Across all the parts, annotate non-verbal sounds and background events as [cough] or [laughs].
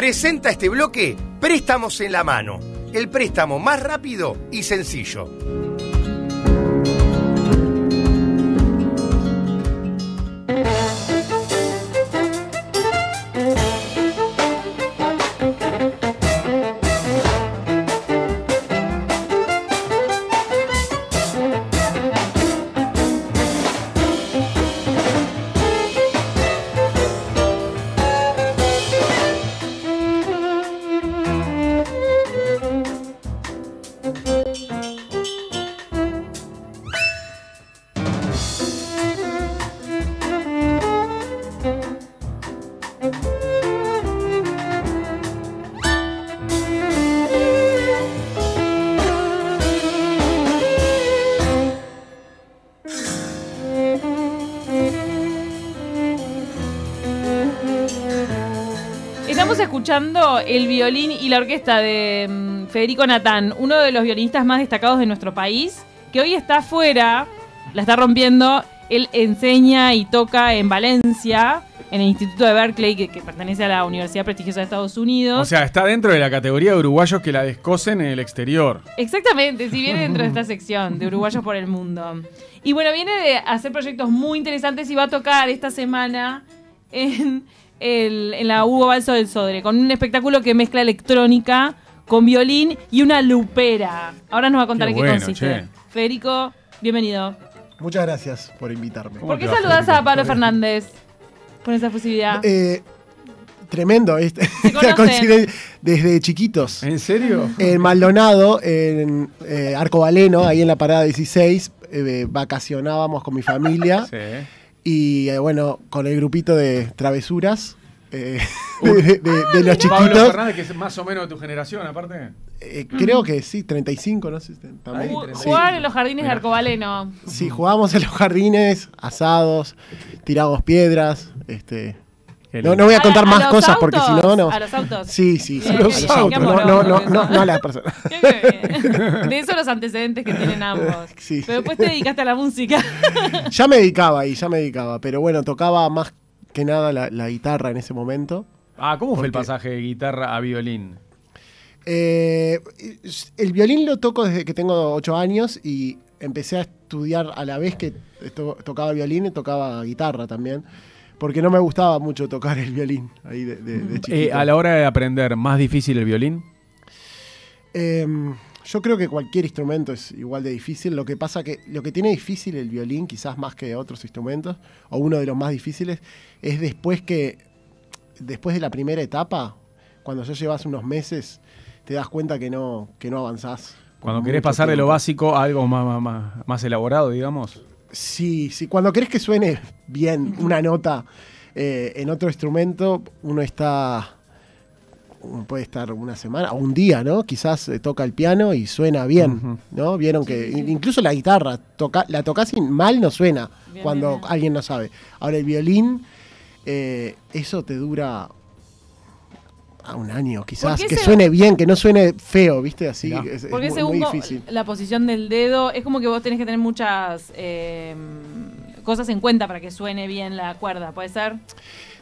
presenta este bloque Préstamos en la mano, el préstamo más rápido y sencillo. Estamos escuchando el violín y la orquesta de mm, Federico Natán, uno de los violinistas más destacados de nuestro país, que hoy está afuera, la está rompiendo, él enseña y toca en Valencia, en el Instituto de Berkeley, que, pertenece a la Universidad Prestigiosa de Estados Unidos. O sea, está dentro de la categoría de uruguayos que la descosen en el exterior. Exactamente, sí, viene dentro de [laughs] esta sección de uruguayos por el mundo. Y bueno, viene de hacer proyectos muy interesantes y va a tocar esta semana en, la Hugo Balso del Sodre, con un espectáculo que mezcla electrónica con violín y una lupera. Ahora nos va a contar en qué consiste. Federico, bienvenido. Muchas gracias por invitarme. ¿Por qué saludas a Pablo Fernández? con esa posibilidad. Eh, tremendo este [laughs] Desde chiquitos. ¿En serio? En Maldonado, en eh, Arcobaleno, ahí en la parada 16, eh, vacacionábamos con mi familia. [laughs] Sí. Y bueno, con el grupito de travesuras. [laughs] De, de, de, ah, los chiquitos. Fernández, que es más o menos de tu generación, aparte. Eh, creo que sí, 35, no sé. También. jugar en los jardines de Arcobaleno. Sí, jugábamos en los jardines, asados, tiramos piedras, este. No, voy a contar más cosas porque si no, no. A los autos. Sí, sí, los autos. No, a las personas. De eso los antecedentes que tienen ambos. [laughs] Pero después te dedicaste a la música. [laughs] Ya me dedicaba ahí, ya me dedicaba. Pero bueno, tocaba más que nada la, guitarra en ese momento. Ah, ¿cómo fue el pasaje de guitarra a violín? Eh, el violín lo toco desde que tengo 8 años y empecé a estudiar a la vez que tocaba violín y tocaba guitarra también. Porque no me gustaba mucho tocar el violín eh, a la hora de aprender, ¿más difícil el violín? Em, yo creo que cualquier instrumento es igual de difícil. Lo que pasa que lo que tiene difícil el violín, quizás más que otros instrumentos, o uno de los más difíciles, es después que, después de la primera etapa, cuando ya llevas unos meses te das cuenta que no, que no avanzás. Cuando querés pasar de lo básico a algo más, más, elaborado, digamos. Sí, sí, cuando querés que suene bien [laughs] una nota eh, en otro instrumento, uno está, puede estar una semana o un día, ¿no? Quizás eh, toca el piano y suena bien, ¿no? Vieron que incluso la guitarra, la tocas mal no suena cuando alguien no sabe. Ahora el violín, eh, eso te dura un año quizás, que suene bien, que no suene feo, ¿viste? Así, Porque muy, difícil. la posición del dedo, es como que vos tenés que tener muchas em, cosas en cuenta para que suene bien la cuerda, ¿puede ser?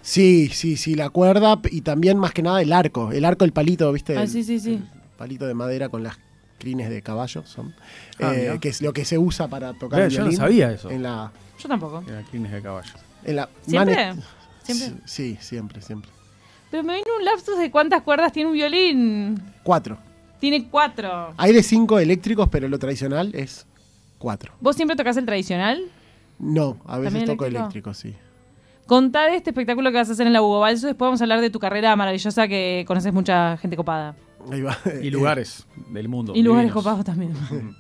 Sí, sí, sí, la cuerda y también más que nada el arco, el arco, el palito, ¿viste? Ah, palito de madera con las crines de caballo son, ah, eh, que es lo que se usa para tocar violín. Yo sabía eso. En la, yo tampoco. En las crines de caballo. la ¿Siempre? ¿Siempre? Sí, siempre, siempre. Pero me vino un lapsus de cuántas cuerdas tiene un violín. Cuatro. Tiene cuatro. Hay de cinco eléctricos, pero lo tradicional es cuatro. ¿Vos siempre tocas el tradicional? No, a veces toco eléctrico? sí. Contá de este espectáculo que vas a hacer en la Hugo Balso, después vamos a hablar de tu carrera maravillosa que conoces mucha gente copada. Ahí va. [laughs] Y lugares del mundo. Y lugares copados también. [laughs] [laughs]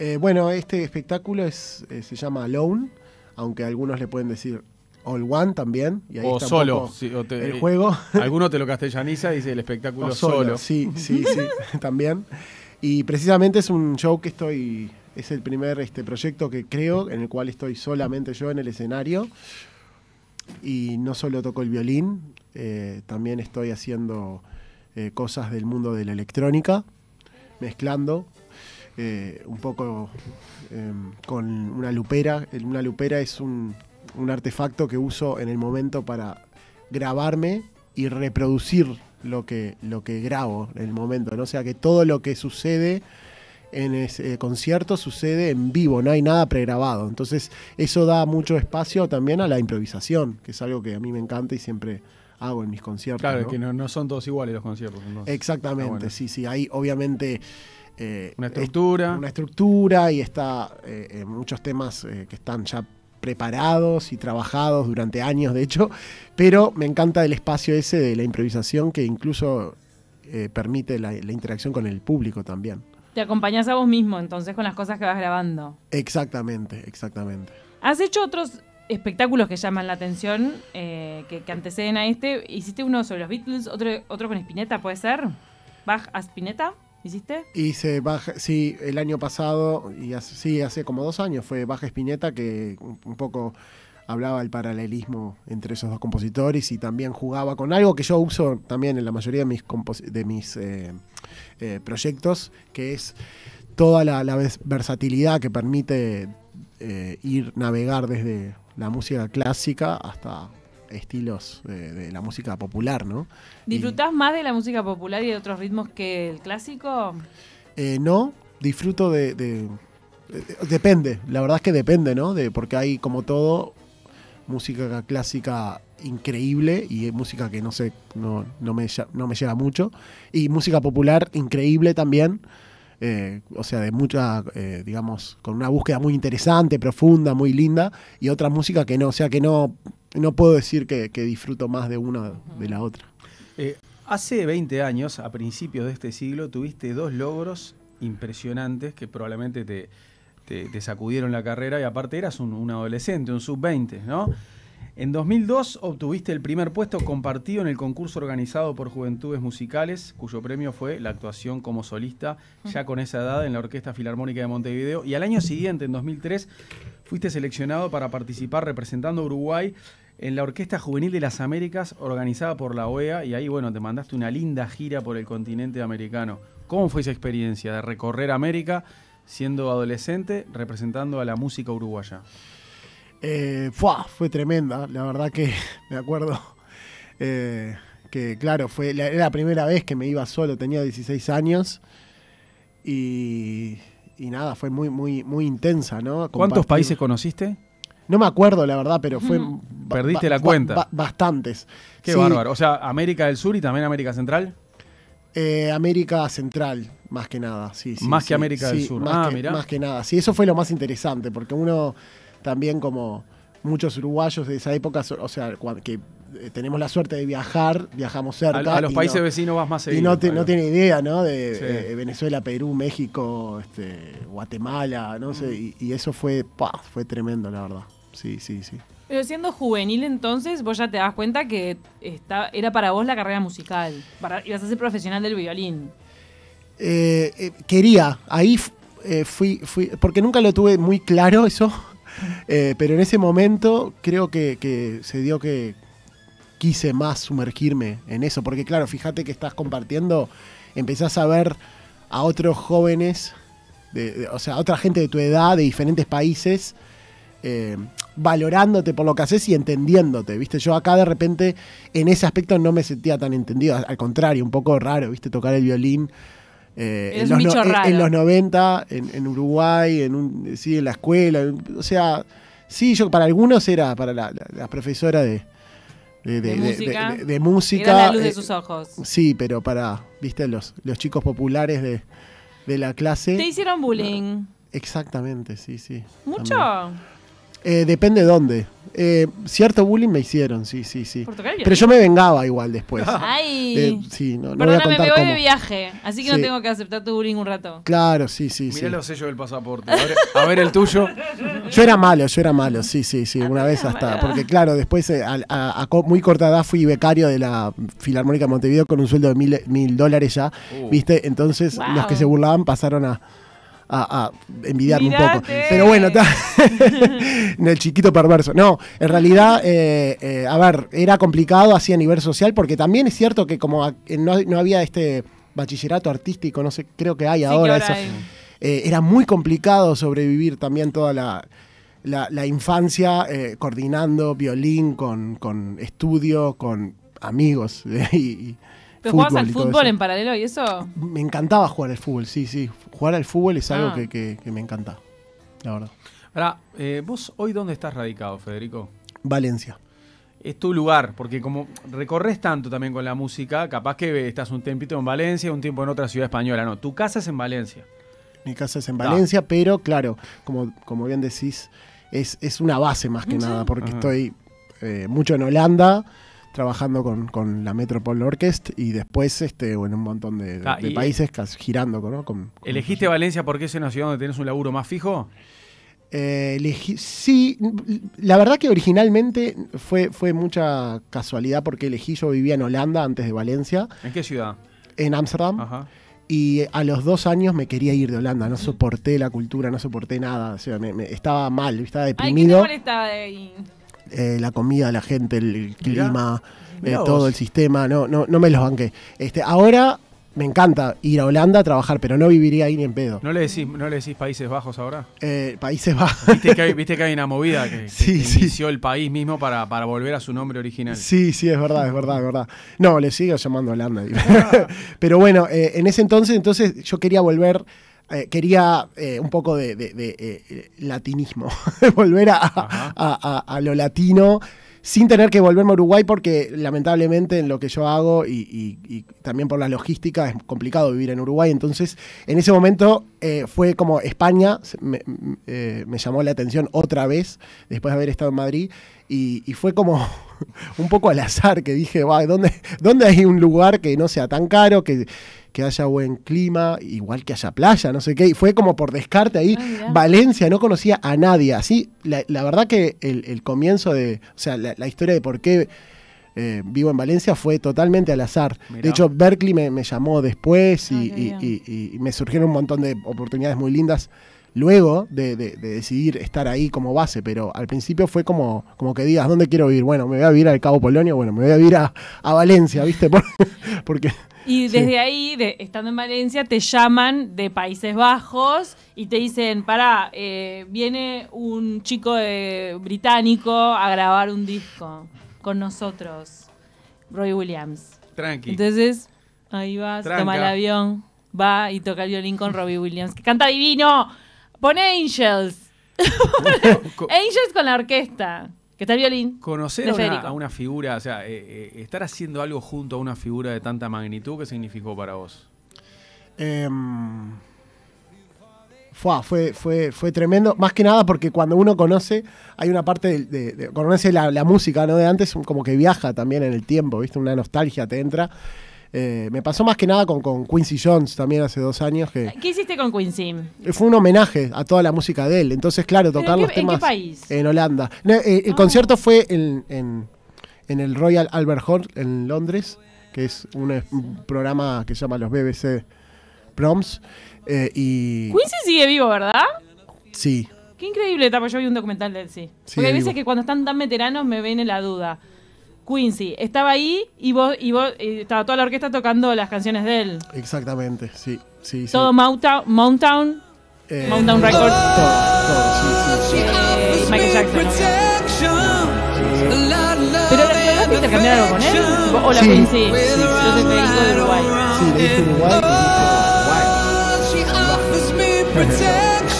Eh, bueno, este espectáculo eh, se llama Alone, aunque algunos le pueden decir All One también. Y o solo, el juego. [laughs] Alguno te lo castellaniza y dice el espectáculo solo, Sí, sí, [laughs] sí, [laughs] también. Y precisamente es un show que estoy, es el primer este, proyecto que creo, en el cual estoy solamente yo en el escenario. Y no solo toco el violín, eh, también estoy haciendo eh, cosas del mundo de la electrónica, mezclando eh, un poco em, con una lupera. Una lupera es un un artefacto que uso en el momento para grabarme y reproducir lo que, lo que grabo en el momento. ¿no? O sea que todo lo que sucede en ese eh, concierto sucede en vivo, no hay nada pregrabado. Entonces eso da mucho espacio también a la improvisación, que es algo que a mí me encanta y siempre hago en mis conciertos. Claro, que no, son todos iguales los conciertos. Exactamente, ah, sí, sí. Hay obviamente... Eh, una estructura. una estructura y está eh, muchos temas que están ya preparados y trabajados durante años, de hecho, pero me encanta el espacio ese de la improvisación que incluso eh, permite la, interacción con el público también. Te acompañás a vos mismo entonces con las cosas que vas grabando. Exactamente, exactamente. ¿Has hecho otros espectáculos que llaman la atención, eh, que, anteceden a este. Hiciste uno sobre los Beatles, otro, otro con Spinetta, ¿puede ser? ¿Bach a Spinetta? ¿Hiciste? Hice Baja, sí, el año pasado, y hace, hace como dos años, fue Baja Espineta, que un, poco hablaba el paralelismo entre esos dos compositores y también jugaba con algo que yo uso también en la mayoría de mis, eh, eh, proyectos, que es toda la, versatilidad que permite eh, ir, navegar desde la música clásica hasta estilos de, la música popular, ¿no? ¿Disfrutás más de la música popular y de otros ritmos que el clásico? Eh, no, disfruto de, Depende, la verdad es que depende, ¿no? De, porque hay como todo música clásica increíble y música que no sé, no, me, no me llega mucho. Y música popular increíble también. Eh, o sea, de mucha, eh, digamos, con una búsqueda muy interesante, profunda, muy linda, y otra música que no, o sea, que no, no puedo decir que, disfruto más de una de la otra. Eh, hace 20 años, a principios de este siglo, tuviste dos logros impresionantes que probablemente te, sacudieron la carrera y aparte eras un, un adolescente, un sub-20, ¿no? En 2002 obtuviste el primer puesto compartido en el concurso organizado por Juventudes Musicales, cuyo premio fue la actuación como solista mm. ya con esa edad en la Orquesta Filarmónica de Montevideo. Y al año siguiente, en 2003, fuiste seleccionado para participar representando a Uruguay en la Orquesta Juvenil de las Américas organizada por la OEA y ahí, bueno, te mandaste una linda gira por el continente americano. ¿Cómo fue esa experiencia de recorrer América siendo adolescente representando a la música uruguaya? Eh, fue tremenda, la verdad que [laughs] me acuerdo eh, que, claro, fue la, era la primera vez que me iba solo, tenía 16 años y, nada, fue muy, muy, muy intensa, ¿Cuántos países conociste? No me acuerdo, la verdad, pero fue. Perdiste la cuenta. bastantes. Qué bárbaro. O sea, América del Sur y también América Central. Eh, América Central, más que nada, sí. más que América del Sur. Más ah, que, Más que nada, sí, eso fue lo más interesante, porque uno también como muchos uruguayos de esa época, o sea, que eh, tenemos la suerte de viajar, viajamos cerca. A, los países vecinos vas más seguido. Y no, tiene idea, ¿no? De, Venezuela, Perú, México, este, Guatemala, no sé. Mm. Y, eso fue, fue tremendo, la verdad. Sí, sí, sí. Pero siendo juvenil entonces, vos ya te das cuenta que era para vos la carrera musical. Para, ibas a ser profesional del violín. Eh, eh, quería, ahí fui, fui, porque nunca lo tuve muy claro eso eh, pero en ese momento creo que, se dio que quise más sumergirme en eso, porque claro, fíjate que estás compartiendo, empezás a ver a otros jóvenes, o sea, a otra gente de tu edad, de diferentes países, eh, valorándote por lo que haces y entendiéndote, ¿viste? Yo acá de repente en ese aspecto no me sentía tan entendido, al contrario, un poco raro, ¿viste? Tocar el violín eh, en, los 90, en, Uruguay, en, un, sí, en la escuela. o sea, sí, yo para algunos era para la, profesora de, de, música. Eh, sus ojos. Sí, pero para, viste, los, los chicos populares de, la clase. Te hicieron bullying. Exactamente, sí, sí. ¿Mucho? Eh, depende dónde. Eh, cierto bullying me hicieron, sí, sí, sí. Pero yo me vengaba igual después. [laughs] Ay. Eh, sí, no, me voy de viaje, así que no tengo que aceptar tu bullying un rato. Claro, sí, sí, sí. Mirá los sellos del pasaporte. A ver, el tuyo. [laughs] Yo era malo, yo era malo, sí, sí, sí, una vez hasta. Porque claro, después eh, a, muy corta edad fui becario de la Filarmónica de Montevideo con un sueldo de mil, dólares ya, uh. ¿viste? Entonces los que se burlaban pasaron a, a, envidiarme un poco. Pero bueno, [laughs] en el chiquito perverso. No, en realidad, eh, eh, a ver, era complicado así a nivel social, porque también es cierto que como eh, no, había este bachillerato artístico, no sé, creo que hay ahora, eso. era muy complicado sobrevivir también toda la, infancia coordinando violín con, con, estudio, con amigos. [laughs] y, jugabas al fútbol en paralelo y eso? Me encantaba jugar al fútbol, sí, sí. Jugar al fútbol es algo ah. que, me encanta, la verdad. Ahora, eh, ¿vos hoy dónde estás radicado, Federico? Valencia es tu lugar, porque como recorres tanto también con la música, capaz que estás un tempito en Valencia, un tiempo en otra ciudad española, no, tu casa es en Valencia. Mi casa es en ah. Valencia, pero claro, como, como bien decís, es, una base más que mm, nada, porque estoy eh, mucho en Holanda, trabajando con, la Metropole Orchestra y después este, bueno, un montón de, ah, países girando. ¿Elegiste Valencia porque es una ciudad donde tienes un laburo más fijo? Eh, elegí, sí, la verdad que originalmente fue, fue mucha casualidad porque elegí, yo vivía en Holanda antes de Valencia. ¿En qué ciudad? En Ámsterdam. y a los dos años me quería ir de Holanda, no soporté la cultura, no soporté nada, o sea, estaba mal, estaba deprimido. ¿qué eh, la comida, la gente, el clima, eh, todo el sistema, no, no, no me los banqué. Este, ahora me encanta ir a Holanda a trabajar, pero no viviría ahí ni en pedo. ¿No le decís, no le Países Bajos ahora? Eh, Países Bajos. ¿Viste que, hay, una movida que, [laughs] sí, inició el país mismo para, para, volver a su nombre original? Sí, sí, es verdad, es verdad, es verdad. No, le sigo llamando Holanda. Ah. [laughs] pero bueno, en ese entonces, entonces yo quería volver eh, quería eh, un poco de, eh, latinismo, [laughs] volver a, lo latino sin tener que volverme a Uruguay porque lamentablemente en lo que yo hago y, también por la logística es complicado vivir en Uruguay. Entonces en ese momento fue como España, me, llamó la atención otra vez después de haber estado en Madrid y, fue como [laughs] un poco al azar que dije, va, ¿dónde, ¿dónde hay un lugar que no sea tan caro? que que haya buen clima, igual que haya playa, no sé qué. Y fue como por descarte ahí. Ah, Valencia no conocía a nadie. Así, la, verdad que el, comienzo de, o sea, la, historia de por qué... Eh, vivo en Valencia fue totalmente al azar. De hecho, Berkeley me, llamó después ah, y, y, me surgieron un montón de oportunidades muy lindas luego de, decidir estar ahí como base, pero al principio fue como, como que digas, ¿dónde quiero ir? Bueno, me voy a vivir al Cabo Polonio, bueno, me voy a vivir a, Valencia, ¿viste? [laughs] Porque... Y desde ahí, estando en Valencia, te llaman de Países Bajos y te dicen, pará, eh, viene un chico británico a grabar un disco con nosotros, Roy Williams. Tranqui. Entonces, ahí vas, toma el avión, va y toca el violín con Robbie Williams, que canta divino. Pon Angels. [laughs] [laughs] Angels con la orquesta. Que está el violín. Conocer a una, figura, o sea, eh, eh, estar haciendo algo junto a una figura de tanta magnitud, ¿qué significó para vos? Em, fue, fue, fue, tremendo. Más que nada porque cuando uno conoce, hay una parte de, de, de conoce la, la, música, ¿no? De antes, como que viaja también en el tiempo, ¿viste? Una nostalgia te entra. Eh, me pasó más que nada con, con, Quincy Jones también hace dos años. Que ¿Qué hiciste con Quincy? Eh, fue un homenaje a toda la música de él. Entonces, claro, tocar los temas. ¿En qué país? En Holanda. Eh, el ah. concierto fue en, en, el Royal Albert Hall en Londres, que es un, programa que se llama los BBC Proms. y... Quincy sigue vivo, ¿verdad? Sí. Qué increíble, Yo vi un documental de él, sí. Porque hay veces que cuando están tan veteranos me viene la duda. Quincy estaba ahí y vos, y vos eh, estaba toda la orquesta tocando las canciones de él. Exactamente, sí, sí, sí. Todo Mountown, Mountown, Mountain eh, Records. Todo, todo, sí, sí. Eh, Michael Jackson. ¿no? Pero la intercambiar algo con él. Hola sí. Quincy. Sí, yo soy de Uruguay. Sí, de Uruguay.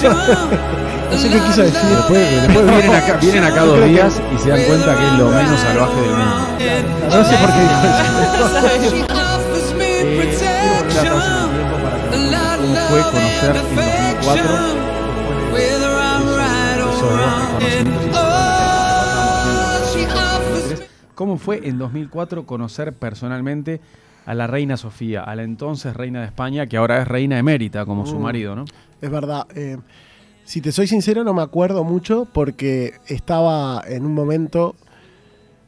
Uruguay. [laughs] No sé qué quiso decir. Después, vienen, acá, vienen acá dos días y se dan cuenta que es lo menos salvaje del mundo. No sé por qué dijo eso. fue eh, conocer en oh, ¿Cómo fue en 2004 conocer personalmente a la reina Sofía, a la entonces reina de España, que ahora es reina emérita como su uh. marido, ¿no? Es verdad. Eh, si te soy sincero, no me acuerdo mucho porque estaba en un momento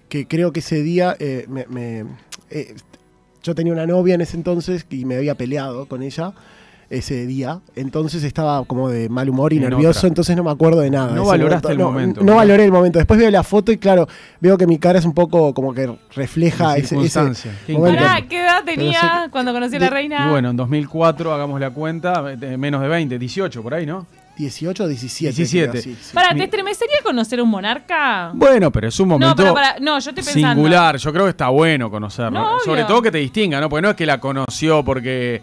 que creo que ese día eh, me, eh, yo tenía una novia en ese entonces y me había peleado con ella ese día. Entonces estaba como de mal humor y nervioso, entonces no me acuerdo de nada. No valoraste el momento. No, valoré el momento. Después veo la foto y claro, veo que mi cara es un poco como que refleja ese, ¿Qué edad tenía cuando conocí a la reina? bueno, en 2004, hagamos la cuenta, eh, menos de 20, 18 por ahí, ¿no? 18 o 17. Para, ¿te estremecería conocer a un monarca? Bueno, pero es un momento singular. Yo creo que está bueno conocerlo. Eh, sobre todo que te distinga, ¿no? Porque no es que la conoció porque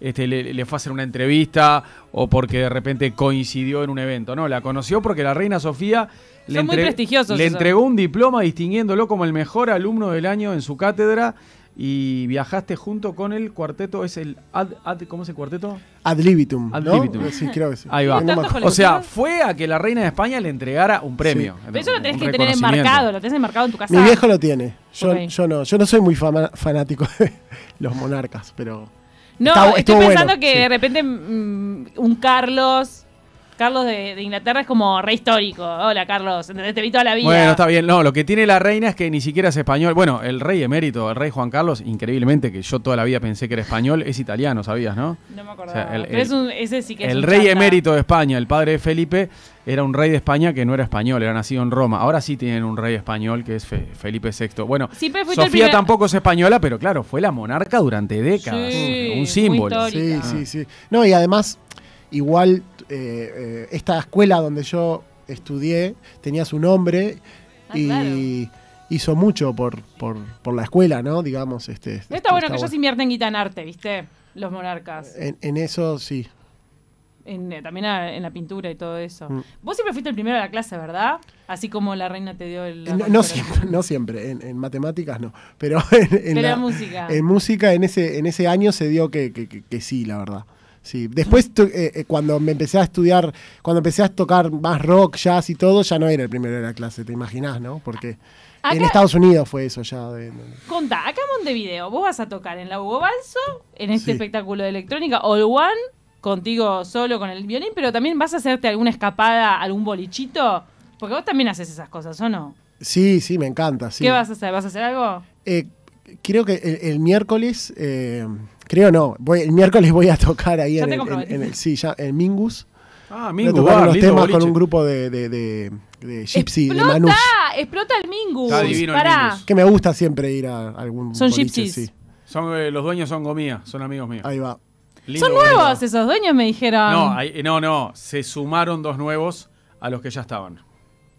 este, le, fue a hacer una entrevista o porque de repente coincidió en un evento. No, la conoció porque la reina Sofía le entregó un diploma distinguiéndolo como el mejor alumno del año en su cátedra y viajaste junto con el cuarteto, es el ad, ad ¿cómo es el cuarteto? Ad libitum. Ad ¿no? libitum. Sí, creo que sí. Ahí va. O sea, fue a que la reina de España le entregara un premio. Pero eso lo tenés que tener enmarcado, lo tenés enmarcado en tu casa. Mi viejo lo tiene. Yo, no, yo no soy muy fanático de [laughs] los monarcas, pero. No, estoy pensando que de repente mm, un Carlos Carlos de, Inglaterra es como rey histórico. Hola, Carlos, te vi toda la vida. Bueno, está bien. No, lo que tiene la reina es que ni siquiera es español. Bueno, el rey emérito, el rey Juan Carlos, increíblemente, que yo toda la vida pensé que era español, es italiano, ¿sabías, no? No me acordaba. el, rey emérito de España, el padre de Felipe, era un rey de España que no era español, era nacido en Roma. Ahora sí tienen un rey español que es Felipe VI. Bueno, Sofía tampoco es española, pero claro, fue la monarca durante décadas. un símbolo. Sí, ah. sí, sí. No, y además, igual eh, eh, esta escuela donde yo estudié tenía su nombre ah, y hizo mucho por, por, la escuela, ¿no? Digamos, este. Está bueno que ellos invierten guita en arte, ¿viste? Los monarcas. En, eso sí. Eh, también en la pintura y todo eso. Mm. Vos siempre fuiste el primero de la clase, ¿verdad? Así como la reina te dio el... No, siempre, no siempre. En, matemáticas no. Pero [laughs] en, música. En música en ese, en ese año se dio que sí, la verdad. Sí, después eh, eh, cuando me empecé a estudiar, cuando empecé a tocar más rock, jazz y todo, ya no era el primero de la clase, te imaginás, ¿no? Porque en Estados Unidos fue eso ya. De, acá en Montevideo, vos vas a tocar en la Hugo Balso, en este espectáculo de electrónica, All One, contigo solo con el violín, pero también vas a hacerte alguna escapada, algún bolichito, porque vos también haces esas cosas, ¿o no? Sí, sí, me encanta, sí. ¿Qué vas a hacer? ¿Vas a hacer algo? Eh, creo que el, miércoles, eh, creo no, el miércoles voy a tocar ahí en el, en, el, Mingus. Ah, Mingus. Voy a tocar unos temas con un grupo de, de, de, de gypsy, explota, de ¡Explota el Mingus! Está el Mingus. Que me gusta siempre ir a algún Son boliche, gypsies. Son, eh, los dueños son gomía, son amigos míos. Ahí va. son nuevos esos dueños, me dijeron. No, no, no, se sumaron dos nuevos a los que ya estaban.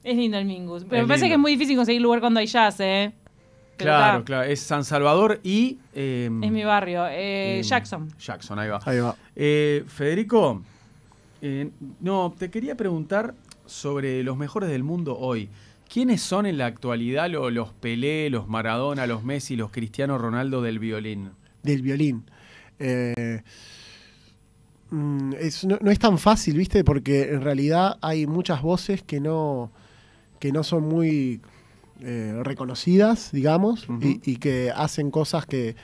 Es lindo el Mingus. Pero me parece que es muy difícil conseguir lugar cuando hay jazz, ¿eh? Claro, claro. Es San Salvador y. Em, es mi barrio. Eh, em, Jackson. Jackson, ahí va. Ahí va. Eh, Federico, eh, no, te quería preguntar sobre los mejores del mundo hoy. ¿Quiénes son en la actualidad los, Pelé, los Maradona, los Messi, los Cristiano Ronaldo del violín? Del violín. Mm, no, es tan fácil, ¿viste? Porque en realidad hay muchas voces que no, que no son muy eh, reconocidas, digamos, y, que hacen cosas que,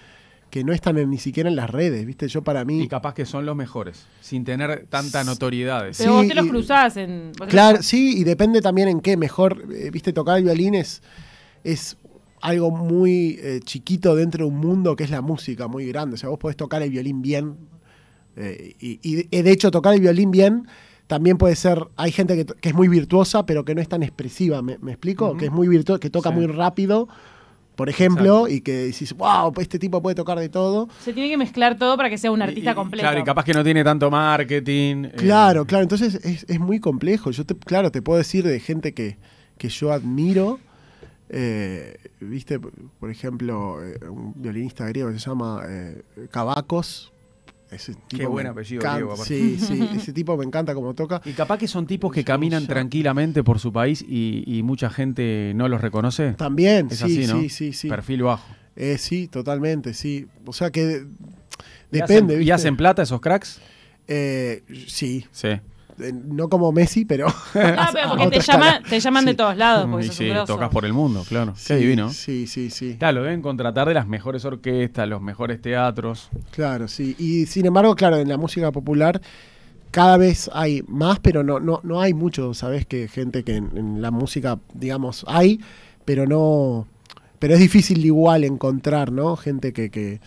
no están ni siquiera en las redes, ¿viste? Yo para mí... Y capaz que son los mejores, sin tener tanta notoriedad. Pero vos te los cruzás en... Claro, sí, y depende también en qué. Mejor, eh, ¿viste? Tocar el violín es, algo muy eh, chiquito dentro de un mundo que es la música, muy grande. O sea, vos podés tocar el violín bien. y, de hecho, tocar el violín bien también puede ser, hay gente que, es muy virtuosa, pero que no es tan expresiva, ¿me, explico? Que es muy virtuosa, que toca muy rápido, por ejemplo, y que dices, pues wow, este tipo puede tocar de todo. Se tiene que mezclar todo para que sea un artista completo. Claro, y capaz que no tiene tanto marketing. Eh. Claro, claro, entonces es, muy complejo. Yo, te, claro, te puedo decir de gente que, yo admiro, eh, viste, por ejemplo, eh, un violinista griego que se llama eh, Cavacos, ese Qué buen apellido, Sí, sí, [laughs] ese tipo me encanta como toca. Y capaz que son tipos que caminan tranquilamente por su país y, mucha gente no los reconoce. También, es sí, así, ¿no? sí, sí, sí. Perfil bajo. Eh, sí, totalmente, sí. O sea que depende. ¿Y hacen, plata esos cracks? Eh, sí. Sí no como Messi, pero. No, [laughs] ah, pero porque te, llaman de todos lados. Porque sí, tocas por el mundo, claro. Sí, divino. Sí, sí, sí. Claro, lo deben contratar de las mejores orquestas, los mejores teatros. Claro, sí. Y sin embargo, claro, en la música popular cada vez hay más, pero no, no, no hay mucho, ¿sabes? Que gente que en, la música, digamos, hay, pero no. Pero es difícil igual encontrar, ¿no? Gente que, que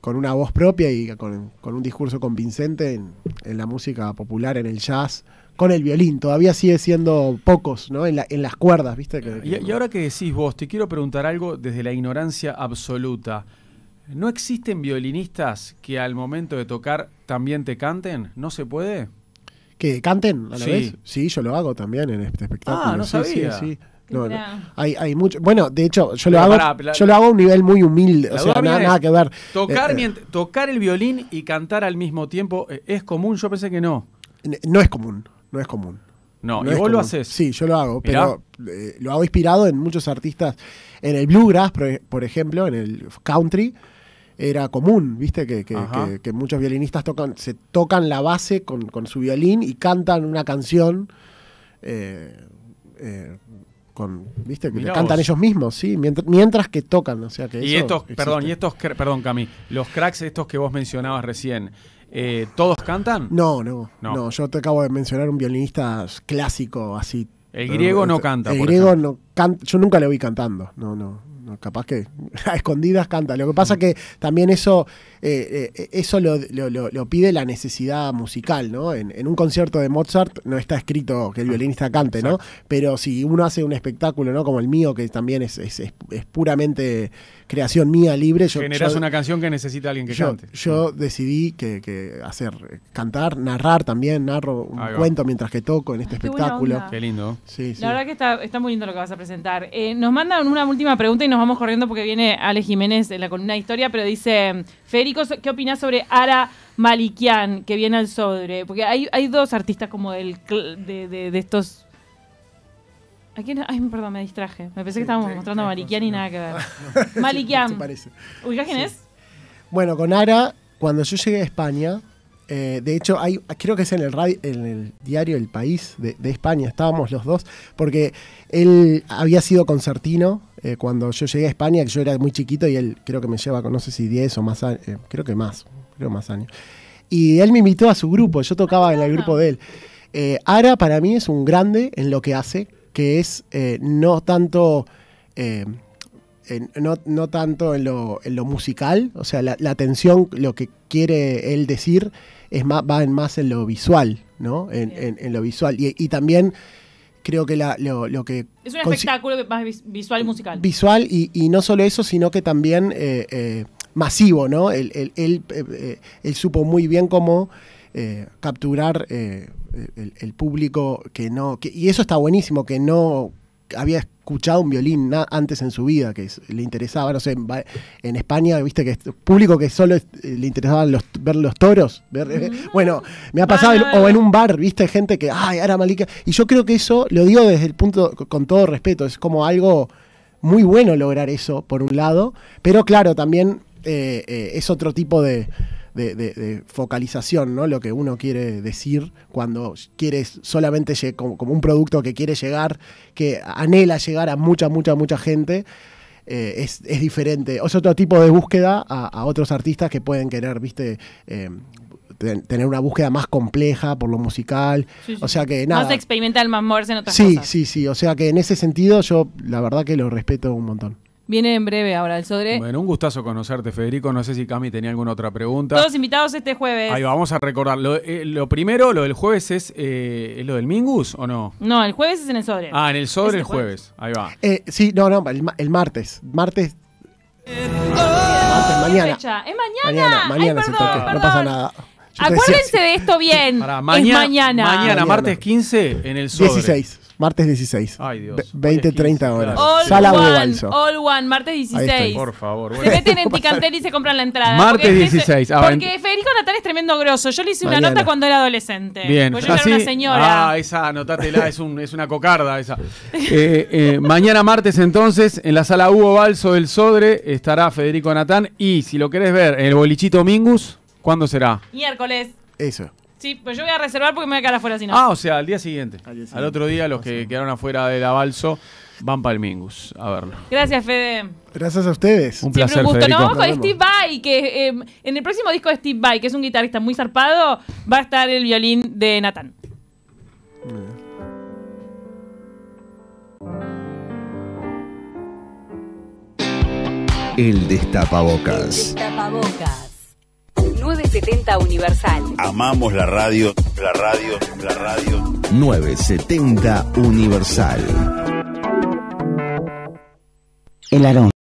con una voz propia y con, un discurso convincente en, la música popular, en el jazz, con el violín. Todavía sigue siendo pocos, ¿no? En, las cuerdas, ¿viste? y, ahora que decís vos, te quiero preguntar algo desde la ignorancia absoluta. ¿No existen violinistas que al momento de tocar también te canten? ¿No se puede? ¿Que canten sí. Sí, yo lo hago también en este espectáculo. Ah, no sí, Sí, hay, hay mucho. Bueno, de hecho, yo, lo hago, hago a un nivel muy humilde. O sea, nada, nada, que ver. Tocar, eh, eh. tocar el violín y cantar al mismo tiempo eh, es común. Yo pensé que no. No es común. No es común. No, y vos lo haces. Sí, yo lo hago, pero lo hago inspirado en muchos artistas. En el bluegrass, por, e, ejemplo, en el country, era común, ¿viste? Que, muchos violinistas tocan, se tocan la base con, su violín y cantan una canción. eh, con, ¿viste? Que cantan ellos mismos, ¿sí? Mientras, mientras, que tocan, o sea que Y estos, perdón, y estos, perdón, Cami, los cracks estos que vos mencionabas recién, eh, ¿todos cantan? No, no, no, yo te acabo de mencionar un violinista clásico así. El griego no, canta. El griego no yo nunca le vi cantando, no, no, capaz que [laughs] a escondidas canta. Lo que pasa mm. que también eso, eh, eh, eso lo, pide la necesidad musical, ¿no? En, un concierto de Mozart no está escrito que el ah, violinista cante, ¿no? Pero si uno hace un espectáculo, ¿no? Como el mío, que también es, puramente creación mía libre. Yo, Generas una canción que necesita alguien que cante. Yo mm. decidí que, hacer, eh, cantar, narrar también, narro un cuento mientras que toco en este espectáculo. Qué lindo. Sí, la verdad que está, muy lindo lo que vas a presentar. Eh, nos mandan una última pregunta y nos vamos corriendo porque viene Ale Jiménez en la columna de historia, pero dice, Federico, ¿qué opinas sobre Ara Malikian, que viene al sobre? Porque hay, dos artistas como del, de, estos Ay, perdón, me distraje. Me pensé que estábamos mostrando a Malikian y nada que ver. [laughs] Malikian. ¿Uy, quién es? Bueno, con Ara, cuando yo llegué a España, eh, de hecho, creo que es en el, en el diario El País de, España, estábamos los dos, porque él había sido concertino eh, cuando yo llegué a España, que yo era muy chiquito y él creo que me lleva, no sé si 10 o más años, eh, creo que más, creo más años. Y él me invitó a su grupo, yo tocaba en el grupo de él. Ara para mí es un grande en lo que hace, que es no tanto no, no, tanto en lo, musical, o sea, la, atención, lo que quiere él decir, es más, va en más en lo visual, ¿no? En, lo visual. Y, también creo que lo, que... Es un espectáculo más visual y musical. Visual y, y no solo eso, sino que también eh, eh, masivo, ¿no? Eh, él, supo muy bien cómo capturar... El, público que no, y eso está buenísimo, que no había escuchado un violín antes en su vida, que le interesaba, no sé, en, España, viste que es público que solo eh, le interesaban ver los toros. Eh, mm. Bueno, me ha pasado, o en un bar, viste, gente que, ay, ahora malica Y yo creo que eso, lo digo desde el punto, con todo respeto, es como algo muy bueno lograr eso, por un lado, pero claro, también eh, es otro tipo de de, focalización, ¿no? Lo que uno quiere decir cuando quieres solamente como, como, un producto que quiere llegar, que anhela llegar a mucha, mucha, mucha gente. Eh, es, es, diferente, es otro tipo de búsqueda a, otros artistas que pueden querer, viste, eh, tener una búsqueda más compleja por lo musical. o sea que nada. Más experimental, más moverse en otras cosas. Sí, sí, sí. O sea que en ese sentido yo la verdad que lo respeto un montón. Viene en breve ahora el Sodre. Bueno, un gustazo conocerte, Federico. No sé si Cami tenía alguna otra pregunta. Todos invitados este jueves. Ahí vamos a recordar. Lo, eh, lo primero, lo del jueves es, eh, ¿es lo del Mingus o no? No, el jueves es en el Sodre. Ah, en el Sodre este el jueves? Ahí va. Eh, sí, no, no, el, el martes. Martes mañana. Es, mañana. Mañana, mañana Ay, perdón, No pasa nada. Acuérdense de esto bien. es mañana. mañana. mañana. martes 15 en el Sodre. 16. Martes 16. Ay, Dios. 20, 30 horas. All Sala one, All one, martes 16. Por favor. Bueno. Se meten en Ticantel y se compran la entrada. Martes 16. porque ah, Federico Natal es tremendo grosso. Yo le hice una nota cuando era adolescente. Bien. Porque yo era ah, una señora. Ah, esa, anotatela, es, un, es una cocarda esa. Eh, eh, mañana martes entonces, en la Sala Hugo Balso del Sodre, estará Federico Natán. Y si lo querés ver en el bolichito Mingus, ¿cuándo será? Miércoles. Eso. Sí, pues yo voy a reservar porque me voy a quedar afuera si no. Ah, o sea, al día siguiente. Al, otro día los que quedaron afuera del abalso van para el Mingus a verlo. Gracias, Fede. Gracias a ustedes. Un placer, Nos con Steve Vai, que em, en el próximo disco de Steve Vai, que es un guitarrista muy zarpado, va a estar el violín de Nathan. El destapabocas. El destapabocas. 970 Universal. Amamos la radio, la radio, la radio. 970 Universal. El arón.